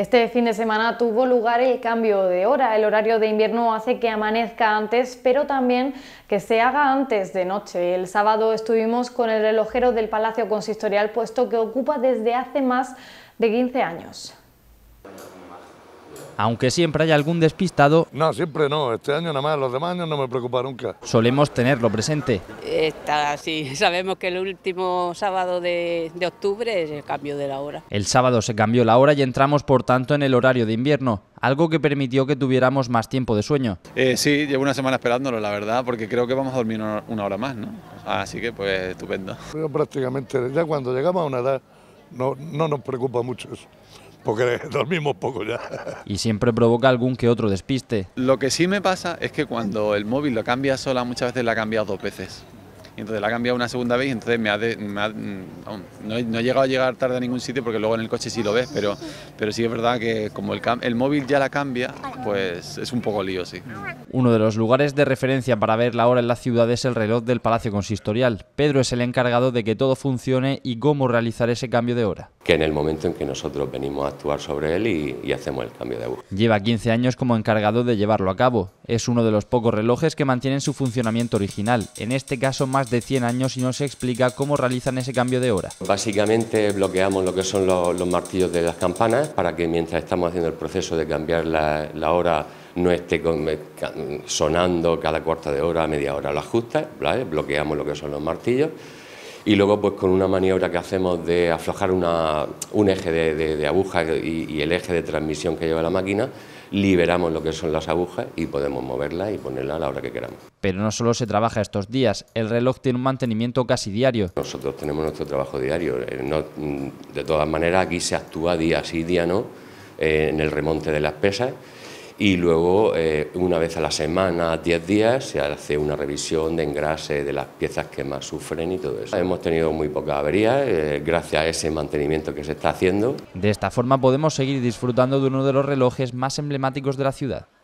Este fin de semana tuvo lugar el cambio de hora. El horario de invierno hace que amanezca antes, pero también que se haga antes de noche. El sábado estuvimos con el relojero del Palacio Consistorial, puesto que ocupa desde hace más de 15 años aunque siempre hay algún despistado. No, siempre no, este año nada más, los demás años no me preocupa nunca. Solemos tenerlo presente. Está sí, sabemos que el último sábado de, octubre es el cambio de la hora. El sábado se cambió la hora y entramos por tanto en el horario de invierno, algo que permitió que tuviéramos más tiempo de sueño. Eh, sí, llevo una semana esperándolo, la verdad, porque creo que vamos a dormir una hora más, ¿no? Así que pues estupendo. Yo prácticamente, ya cuando llegamos a una edad, no, no nos preocupa mucho eso porque dormimos poco ya. Y siempre provoca algún que otro despiste. Lo que sí me pasa es que cuando el móvil lo cambia sola, muchas veces la cambiado dos veces entonces la ha cambiado una segunda vez y entonces mm, no, he, llegado a llegar tarde a ningún sitio porque luego en el coche sí lo ves, pero, pero sí es verdad que como el, móvil ya la cambia, pues es un poco lío, sí. Uno de los lugares de referencia para ver la hora en la ciudad es el reloj del Palacio Consistorial. Pedro es el encargado de que todo funcione y cómo realizar ese cambio de hora. Que en el momento en que nosotros venimos a actuar sobre él y, y hacemos el cambio de hora. Lleva 15 años como encargado de llevarlo a cabo. Es uno de los pocos relojes que mantienen su funcionamiento original, en este caso más de 100 años y no se explica cómo realizan ese cambio de hora. Básicamente bloqueamos lo que son los, martillos de las campanas para que mientras estamos haciendo el proceso de cambiar la, hora no esté sonando cada cuarta de hora, media hora lo ajusta, bloqueamos lo que son los martillos y luego pues con una maniobra que hacemos de aflojar un eje de, aguja y, el eje de transmisión que lleva la máquina, liberamos lo que son las agujas y podemos moverla y ponerla a la hora que queramos. Pero no solo se trabaja estos días, el reloj tiene un mantenimiento casi diario. Nosotros tenemos nuestro trabajo diario, eh, mm, de todas maneras aquí se actúa día sí, día no, eh, en el remonte de las pesas y luego eh, una vez a la semana, 10 días, se hace una revisión de engrase de las piezas que más sufren y todo eso. Hemos tenido muy poca avería eh, gracias a ese mantenimiento que se está haciendo. De esta forma podemos seguir disfrutando de uno de los relojes más emblemáticos de la ciudad.